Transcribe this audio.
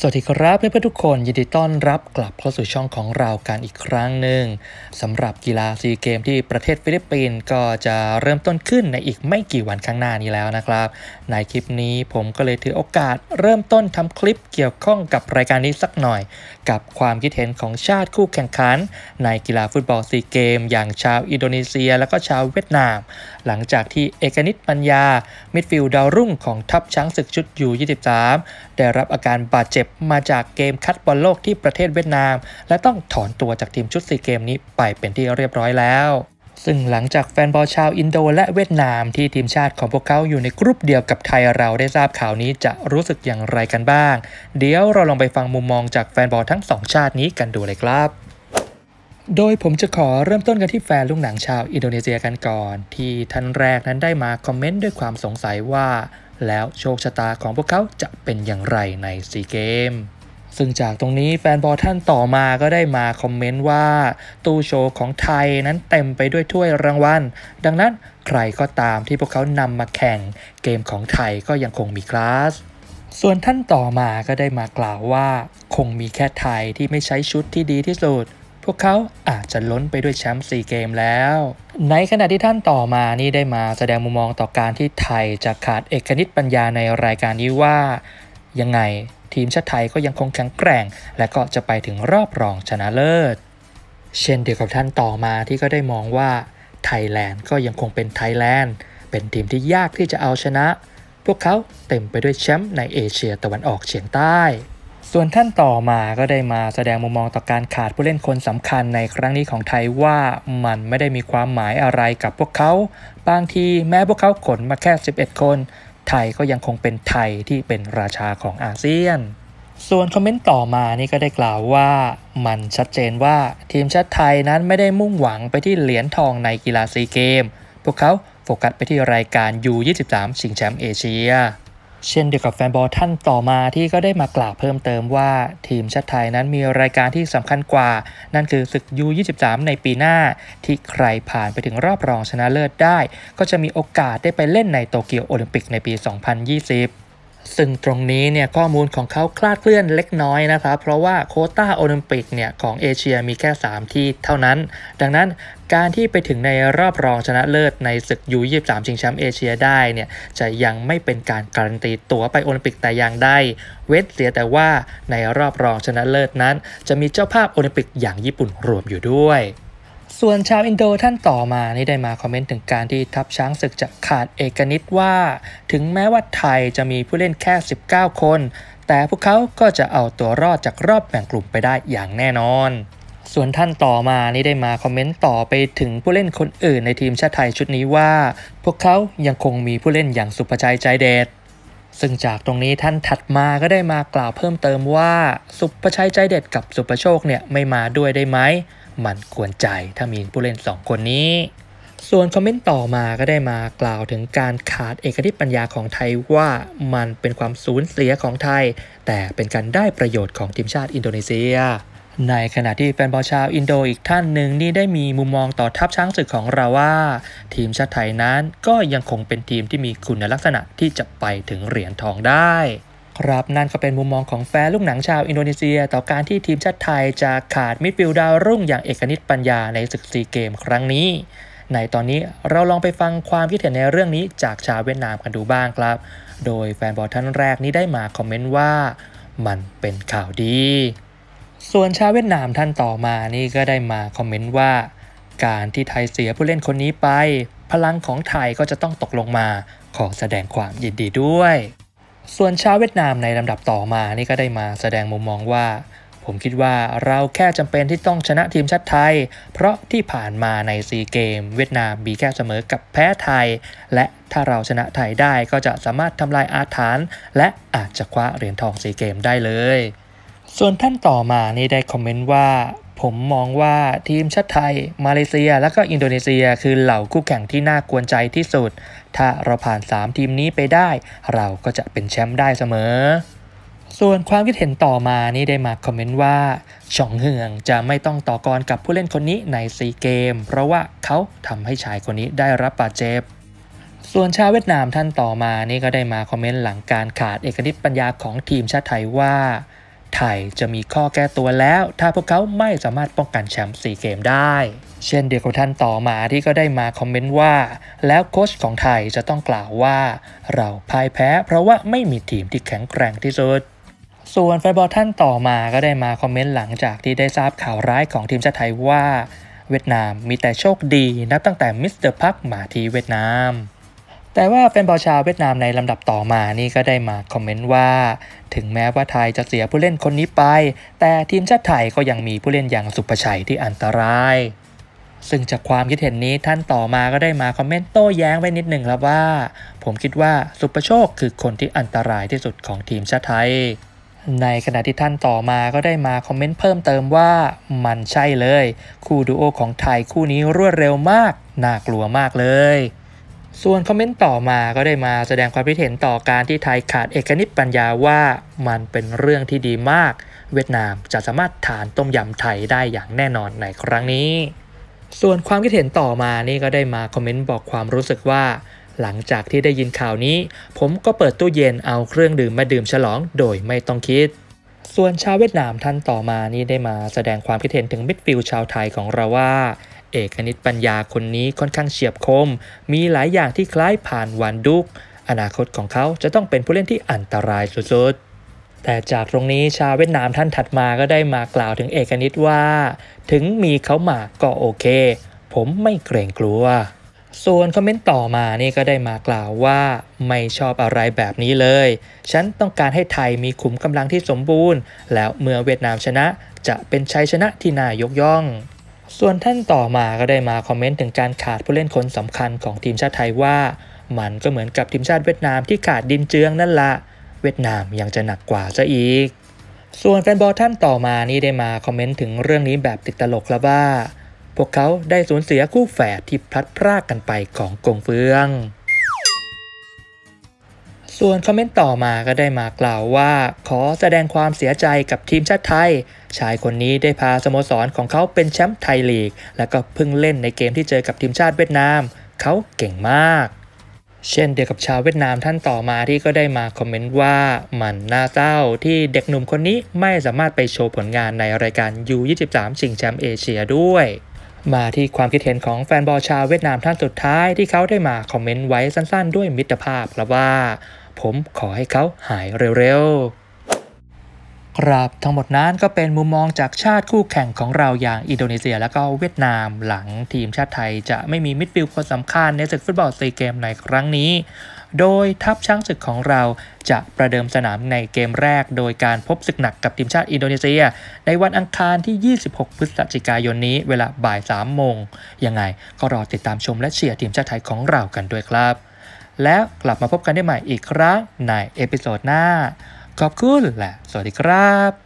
สวัสดีครับเพื่อนๆทุกคนยินดีต้อนรับกลับเข้าสู่ช่องของเราการอีกครั้งหนึ่งสำหรับกีฬาซีเกมที่ประเทศฟิลิปปินส์ก็จะเริ่มต้นขึ้นในอีกไม่กี่วันข้างหน้านี้แล้วนะครับ ในคลิปนี้ผมก็เลยถือโอกาส เริ่มต้นทำคลิปเกี่ยวข้องกับรายการนี้สักหน่อย กับความคิดเห็นของชาติคู่แข่งขันในกีฬาฟุตบอลซีเกมอย่างชาวอินโดนีเซีย และก็ชาวเวียดนามหลังจากที่เอกนิตปัญญามิดฟิลด์ดาวรุ่งของทัพช้างศึกชุดยู่23ได้รับอาการบาดเจ็บบมาจากเกมคัดบอลโลกที่ประเทศเวียดนาม และต้องถอนตัวจากทีมชุดซีเกมนี้ไปเป็นที่เรียบร้อยแล้ว ซึ่งหลังจากแฟนบอลชาวอินโดและเวียดนาม ที่ทีมชาติของพวกเขาอยู่ในกรุ๊ปเดียวกับไทยเราได้ทราบข่าวนี้จะรู้สึกอย่างไรกันบ้างเดี๋ยวเราลองไปฟังมุมมองจากแฟนบอลทั้งสองชาตินี้กันดูเลยครับ โดยผมจะขอเริ่มต้นกันที่แฟนลูกหนังชาวอินโดนีเซียกันก่อน ที่ท่านแรกนั้นได้มาคอมเมนต์ด้วยความสงสัยว่าแล้วโชคชะตาของพวกเขาจะเป็นอย่างไรในซีเกมซึ่งจากตรงนี้แฟนบอลท่านต่อมาก็ได้มาคอมเมนต์ว่าตู้โชว์ของไทยนั้นเต็มไปด้วยถ้วยรางวัล ดังนั้นใครก็ตามที่พวกเขานำมาแข่งเกมของไทยก็ยังคงมีคลาส ส่วนท่านต่อมาก็ได้มากล่าวว่า คงมีแค่ไทยที่ไม่ใช้ชุดที่ดีที่สุดพวกเขาอาจจะล้นไปด้วยแชมป์4เกมแล้ว ในขณะที่ท่านต่อมานี่ได้มาแสดงมุมมองต่อการที่ไทยจะขาดเอกนิตปัญญาในรายการนี้ว่า ยังไงทีมชาติไทยก็ยังคงแข็งแกร่งและก็จะไปถึงรอบรองชนะเลิศ เช่นเดียวกับท่านต่อมาที่ก็ได้มองว่า ไทยแลนด์ก็ยังคงเป็นไทยแลนด์เป็นทีมที่ยากที่จะเอาชนะ พวกเขาเต็มไปด้วยแชมป์ในเอเชียตะวันออกเฉียงใต้ส่วนท่านต่อมาก็ได้มาแสดงมุมมองต่อการขาดผู้เล่นคนสำคัญในครั้งนี้ของไทยว่ามันไม่ได้มีความหมายอะไรกับพวกเขา บางทีแม้พวกเขาขนมาแค่ 11 คน ไทยก็ยังคงเป็นไทยที่เป็นราชาของอาเซียน ส่วนคอมเมนต์ต่อมานี่ก็ได้กล่าวว่า มันชัดเจนว่าทีมชาติไทยนั้นไม่ได้มุ่งหวังไปที่เหรียญทองในกีฬาซีเกม พวกเขาโฟกัสไปที่รายการ U23 ชิงแชมป์เอเชียเช่นเดียวกับแฟนบอลท่านต่อมาที่ก็ได้มากล่าวเพิ่มเติมว่า ทีมชาติไทยนั้นมีรายการที่สำคัญกว่านั่นคือศึกยู23ในปีหน้าที่ใครผ่านไปถึงรอบรองชนะเลิศได้ ก็จะมีโอกาสได้ไปเล่นในโตเกียวโอลิมปิกในปี 2020ซึ่งตรงนี้เนี่ยข้อมูลของเขาคลาดเคลื่อนเล็กน้อยนะครับเพราะว่าโคต้าโอลิมปิกเนี่ยของเอเชียมีแค่ 3 ที่เท่านั้น ดังนั้นการที่ไปถึงในรอบรองชนะเลิศในศึกยู23 ชิงแชมป์เอเชียได้เนี่ยจะยังไม่เป็นการการันตีตั๋วไปโอลิมปิกแต่อย่างใด เว้นเสียแต่ว่าในรอบรองชนะเลิศนั้นจะมีเจ้าภาพโอลิมปิกอย่างญี่ปุ่นรวมอยู่ด้วยส่วนชาวอินโดท่านต่อมานี่ได้มาคอมเมนต์ ถึงการที่ทัพช้างศึกจะขาดเอกนิตว่า ถึงแม้ว่าไทยจะมีผู้เล่นแค่ 19 คน แต่พวกเขาก็จะเอาตัวรอดจากรอบแบ่งกลุ่มไปได้อย่างแน่นอน ส่วนท่านต่อมานี่ได้มาคอมเมนต์ ต่อไปถึงผู้เล่นคนอื่นในทีมชาติไทยชุดนี้ว่า พวกเขายังคงมีผู้เล่นอย่างสุภชัยใจเด็ดซึ่งจากตรงนี้ท่านถัดมาก็ได้มากล่าวเพิ่มเติมว่าสุประชัยใจเด็ดกับสุประโชคเนี่ยไม่มาด้วยได้ไหมมันกวนใจถ้ามีผู้เล่น 2 คนนี้ ส่วนคอมเมนต์ต่อมา ก็ได้มากล่าวถึงการขาดเอกทิปัญญาของไทยว่ามันเป็นความสูญเสียของไทยแต่เป็นการได้ประโยชน์ของทีมชาติอินโดนีเซีย ในขณะที่แฟนบอลชาวอินโดอีกท่านหนึ่งนี่ได้มีมุมมองต่อทัพช้างศึกของเราว่า ทีมชาติไทยนั้นก็ยังคงเป็นทีมที่มีคุณลักษณะที่จะไปถึงเหรียญทองได้ครับนั่นก็เป็นมุมมองของแฟนลูกหนังชาวอินโดนีเซีย ต่อการที่ทีมชาติไทยจะขาดมิดฟิลด์ดาวรุ่งอย่างเอกนิตปัญญาในศึกซีเกมครั้งนี้ ในตอนนี้เราลองไปฟังความคิดเห็นในเรื่องนี้จากชาวเวียดนามกันดูบ้างครับ โดยแฟนบอลท่านแรกนี้ได้มาคอมเมนต์ว่ามันเป็นข่าวดี ส่วนชาวเวียดนามท่านต่อมานี่ก็ได้มาคอมเมนต์ว่าการที่ไทยเสียผู้เล่นคนนี้ไป พลังของไทยก็จะต้องตกลงมาขอแสดงความยินดีด้วยส่วนชาวเวียดนามในลำดับต่อมานี่ก็ได้มาแสดงมุมมองว่า ผมคิดว่าเราแค่จำเป็นที่ต้องชนะทีมชาติไทย เพราะที่ผ่านมาในซีเกมเวียดนามมีแค่เสมอกับแพ้ไทย และถ้าเราชนะไทยได้ก็จะสามารถทำลายอาถรรพ์และอาจจะคว้าเหรียญทองซีเกมได้เลย ส่วนท่านต่อมานี่ได้คอมเมนต์ว่าผมมองว่าทีมชาติไทย มาเลเซียและก็อินโดนีเซียคือเหล่าคู่แข่งที่น่ากวนใจที่สุด ถ้าเราผ่าน 3 ทีมนี้ไปได้เราก็จะเป็นแชมป์ได้เสมอ ส่วนความคิดเห็นต่อมานี่ได้มาคอมเมนต์ว่า ช่องเฮืองจะไม่ต้องต่อกรกับผู้เล่นคนนี้ในซีเกม เพราะว่าเขาทำให้ชายคนนี้ได้รับบาดเจ็บส่วนชาวเวียดนามท่านต่อมานี่ก็ได้มาคอมเมนต์หลังการขาดเอกนิตปัญญาของทีมชาติไทยว่าไทยจะมีข้อแก้ตัวแล้วถ้าพวกเขาไม่สามารถป้องกันแชมป์ 4 เกมได้ เช่นเดียวกับท่านต่อมาที่ก็ได้มาคอมเมนต์ว่า แล้วโค้ชของไทยจะต้องกล่าวว่า เราพ่ายแพ้เพราะว่าไม่มีทีมที่แข็งแกร่งที่สุด ส่วนแฟนบอลท่านต่อมา ก็ได้มาคอมเมนต์หลังจากที่ได้ทราบข่าวร้ายของทีมชาติไทยว่า เวียดนามมีแต่โชคดีนับตั้งแต่มิสเตอร์พักมาที่เวียดนามแต่ว่าแฟนบอลชาวเวียดนามในลำดับต่อมานี่ ก็ได้มาคอมเมนต์ว่า ถึงแม้ว่าไทยจะเสียผู้เล่นคนนี้ไป แต่ทีมชาติไทยก็ยังมีผู้เล่นอย่างสุภชัยที่อันตราย ซึ่งจากความคิดเห็นนี้ท่านต่อมาก็ได้มาคอมเมนต์ โต้แย้งไว้นิดหนึ่งครับว่า ผมคิดว่าสุประโชคคือคนที่อันตรายที่สุดของทีมชาติไทย ในขณะที่ท่านต่อมาก็ได้มาคอมเมนต์เพิ่มเติมว่า มันใช่เลย คู่ดูโอของไทยคู่นี้รวดเร็วมาก น่ากลัวมากเลยส่วนคอมเมนต์ต่อมา ก็ได้มาแสดงความคิดเห็นต่อการที่ไทยขาดเอกนิตปัญญาว่ามันเป็นเรื่องที่ดีมาก เวียดนามจะสามารถทานต้มยำไทยได้อย่างแน่นอนในครั้งนี้ ส่วนความคิดเห็นต่อมานี่ก็ได้มาคอมเมนต์บอกความรู้สึกว่า หลังจากที่ได้ยินข่าวนี้ ผมก็เปิดตู้เย็นเอาเครื่องดื่มมาดื่มฉลองโดยไม่ต้องคิด ส่วนชาวเวียดนามท่านต่อมา นี่ได้มาแสดงความคิดเห็นถึงมิดฟิลชาวไทยของเราว่าเอกคณิตปัญญาคนนี้ค่อนข้างเฉียบคม มีหลายอย่างที่คล้ายผ่านวันดุก อนาคตของเขาจะต้องเป็นผู้เล่นที่อันตรายสุดๆ แต่จากตรงนี้ชาวเวียดนามท่านถัดมาก็ได้มากล่าวถึงเอกนิตว่า ถึงมีเขามาก็โอเค ผมไม่เกรงกลัว ส่วนคอมเมนต์ต่อมานี่ก็ได้มากล่าวว่าไม่ชอบอะไรแบบนี้เลย ฉันต้องการให้ไทยมีขุมกำลังที่สมบูรณ์ แล้วเมื่อเวียดนามชนะจะเป็นชัยชนะที่น่ายกย่องส่วนท่านต่อมาก็ได้มาคอมเมนต์ถึงการขาดผู้เล่นคนสำคัญของทีมชาติไทยว่า มันก็เหมือนกับทีมชาติเวียดนามที่ขาดดินเจืองนั่นละเวียดนามยังจะหนักกว่าซะอีก ส่วนแฟนบอลท่านต่อมานี่ได้มาคอมเมนต์ถึงเรื่องนี้แบบติดตลกแล้วว่าพวกเขาได้สูญเสียคู่แฝดที่พลัดพรากกันไปของกงเฟืองส่วนคอมเมนต์ต่อมาก็ได้มากล่าวว่าขอแสดงความเสียใจกับทีมชาติไทย ชายคนนี้ได้พาสโมสรของเขาเป็นแชมป์ไทยลีก และก็เพิ่งเล่นในเกมที่เจอกับทีมชาติเวียดนาม เขาเก่งมาก เช่นเดียวกับชาวเวียดนามท่านต่อมาที่ก็ได้มาคอมเมนต์ว่า มันน่าเศร้าที่เด็กหนุ่มคนนี้ไม่สามารถไปโชว์ผลงานในรายการ U23 ชิงแชมป์เอเชียด้วย มาที่ความคิดเห็นของแฟนบอลชาวเวียดนามท่านสุดท้ายที่เขาได้มาคอมเมนต์ไว้สั้นๆ ด้วยมิตรภาพครับว่าผมขอให้เขาหายเร็วๆ ครับทั้งหมดนั้นก็เป็นมุมมองจากชาติคู่แข่งของเราอย่างอินโดนีเซียและก็เวียดนามหลังทีมชาติไทยจะไม่มีมิดฟิลด์คนสำคัญในศึกฟุตบอลซีเกมในครั้งนี้ โดยทัพช้างศึกของเราจะประเดิมสนามในเกมแรก โดยการพบศึกหนักกับทีมชาติอินโดนีเซียในวันอังคารที่ 26 พฤศจิกายนนี้เวลาบ่าย 3 โมงยังไงก็รอติดตามชมและเชียร์ทีมชาติไทยของเรากันด้วยครับแล้วกลับมาพบกันได้ใหม่อีกครั้ง ในเอพิโซดหน้า ขอบคุณและสวัสดีครับ